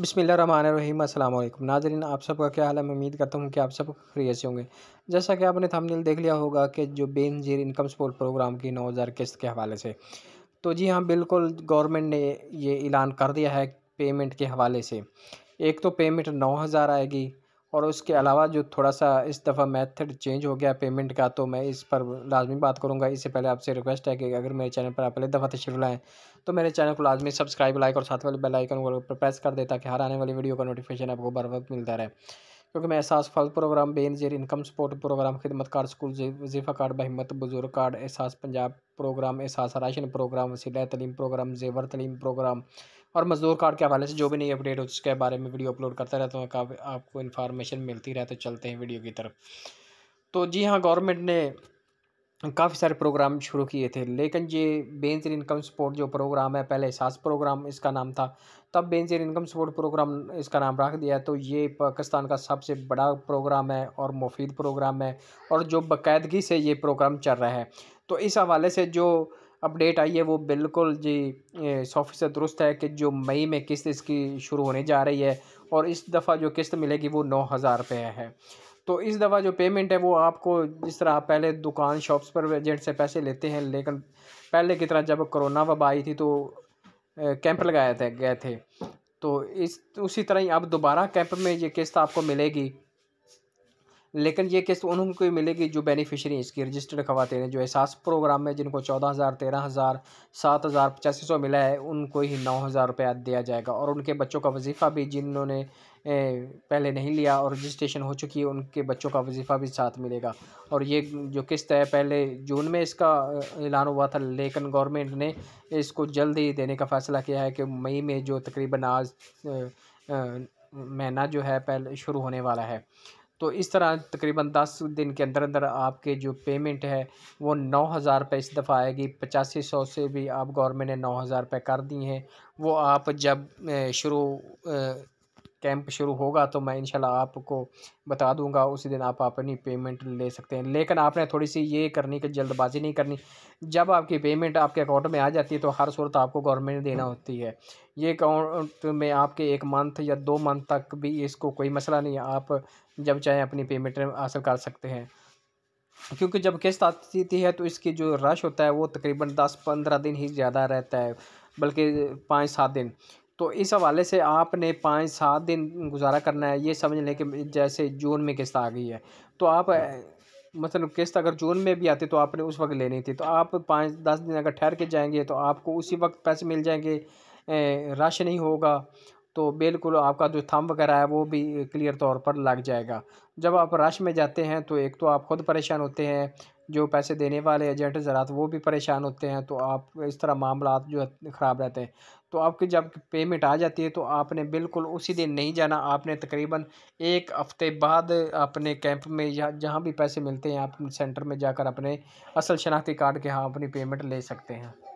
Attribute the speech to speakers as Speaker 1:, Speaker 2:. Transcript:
Speaker 1: बिसमीम अल्लाम नाजरीन आप सबका क्या हाल है मैं उम्मीद करता हूँ कि आप सब फ्री से होंगे जैसा कि आपने थंबनेल देख लिया होगा कि जो बेनजीर इनकम सपोर्ट प्रोग्राम की नौ हज़ार किस्त के हवाले से तो जी हाँ बिल्कुल गवर्नमेंट ने ये ऐलान कर दिया है पेमेंट के हवाले से एक तो पेमेंट नौ हज़ार आएगी और उसके अलावा जो थोड़ा सा इस दफ़ा मेथड चेंज हो गया पेमेंट का तो मैं इस पर लाजमी बात करूँगा इससे पहले आपसे रिक्वेस्ट है कि अगर मेरे चैनल पर आप पहले दफ़ा तशरीफ लाएँ तो मेरे चैनल को लाजमी सब्सक्राइब लाइक और साथ वाले बेल आइकन पर प्रेस कर देता कि हर आने वाली वीडियो का नोटिफिकेशन आपको बर वक्त मिलता रहे क्योंकि मैं एहसास फल program Benazir income support program खिदमत कार्ड स्कूल वजीफ़ा कार्ड बहिमत बुजुर्ग card Ehsaas Punjab program Ehsaas ration program Waseela Taleem programme जेवर तलीम प्रोग्राम और मज़दूर कार्ड के हवाले से जो भी नई अपडेट हो उसके बारे में वीडियो अपलोड करता रहता हूँ आपको इन्फॉर्मेशन मिलती रहे तो चलते हैं वीडियो की तरफ तो जी हाँ गवर्नमेंट ने काफ़ी सारे प्रोग्राम शुरू किए थे लेकिन ये बेंजर इनकम सपोर्ट जो प्रोग्राम है पहले सास प्रोग्राम इसका नाम था तब बेंजर इनकम सपोर्ट प्रोग्राम इसका नाम रख दिया तो ये पाकिस्तान का सबसे बड़ा प्रोग्राम है और मुफीद प्रोग्राम है और जो बाकायदगी से ये प्रोग्राम चल रहा है तो इस हवाले से जो अपडेट आई है वो बिल्कुल जी सौ फीसद दुरुस्त है कि जो मई में किस्त इसकी शुरू होने जा रही है और इस दफ़ा जो किस्त मिलेगी वो नौ हज़ार रुपये है तो इस दफ़ा जो पेमेंट है वो आपको जिस तरह आप पहले दुकान शॉप्स पर एजेंट से पैसे लेते हैं लेकिन पहले की तरह जब कोरोना वबा आई थी तो कैंप लगाए थे गए थे तो इस उसी तरह ही अब दोबारा कैंप में ये किस्त आपको मिलेगी लेकिन ये किस्त उनको मिलेगी जो बेनिफिशरी इसकी रजिस्टर्ड हैं जो एहसास प्रोग्राम में जिनको चौदह हज़ार तेरह हज़ार सात हज़ार पचासी सौ मिला है उनको ही नौ हज़ार रुपया दिया जाएगा और उनके बच्चों का वजीफ़ा भी जिन्होंने पहले नहीं लिया और रजिस्ट्रेशन हो चुकी है उनके बच्चों का वजीफ़ा भी साथ मिलेगा और ये जो किस्त है पहले जून में इसका ऐलान हुआ था लेकिन गवर्नमेंट ने इसको जल्द ही देने का फ़ैसला किया है कि मई में जो तकरीबन आज महीना जो है पहले शुरू होने वाला है तो इस तरह तकरीबन दस दिन के अंदर अंदर आपके जो पेमेंट है वो नौ हज़ार रुपये इस दफ़ा आएगी पचासी सौ से भी आप गवर्नमेंट ने नौ हज़ार रुपये कर दिए हैं वो आप जब शुरू कैंप शुरू होगा तो मैं इनशाला आपको बता दूंगा उसी दिन आप अपनी पेमेंट ले सकते हैं लेकिन आपने थोड़ी सी ये करनी कि जल्दबाजी नहीं करनी जब आपकी पेमेंट आपके अकाउंट में आ जाती है तो हर सूरत आपको गवर्नमेंट देना होती है ये अकाउंट में आपके एक मंथ या दो मंथ तक भी इसको कोई मसला नहीं है आप जब चाहें अपनी पेमेंट हासिल कर सकते हैं क्योंकि जब किस्त आती है तो इसकी जो रश होता है वो तकरीबन दस पंद्रह दिन ही ज़्यादा रहता है बल्कि पाँच सात दिन तो इस हवाले से आपने पाँच सात दिन गुजारा करना है ये समझ लें कि जैसे जून में किस्त आ गई है तो आप मतलब किस्त अगर जून में भी आती तो आपने उस वक्त लेनी थी तो आप पाँच दस दिन अगर ठहर के जाएंगे तो आपको उसी वक्त पैसे मिल जाएंगे रश नहीं होगा तो बिल्कुल आपका जो थम वगैरह है वो भी क्लियर तौर पर लग जाएगा जब आप रश में जाते हैं तो एक तो आप ख़ुद परेशान होते हैं जो पैसे देने वाले एजेंट ज़रात तो वो भी परेशान होते हैं तो आप इस तरह मामला जो ख़राब रहते हैं तो आपकी जब पेमेंट आ जाती है तो आपने बिल्कुल उसी दिन नहीं जाना आपने तकरीबन एक हफ़्ते बाद अपने कैंप में या जहाँ भी पैसे मिलते हैं आप सेंटर में जाकर अपने असल शनाख्ती कार्ड के यहाँ अपनी पेमेंट ले सकते हैं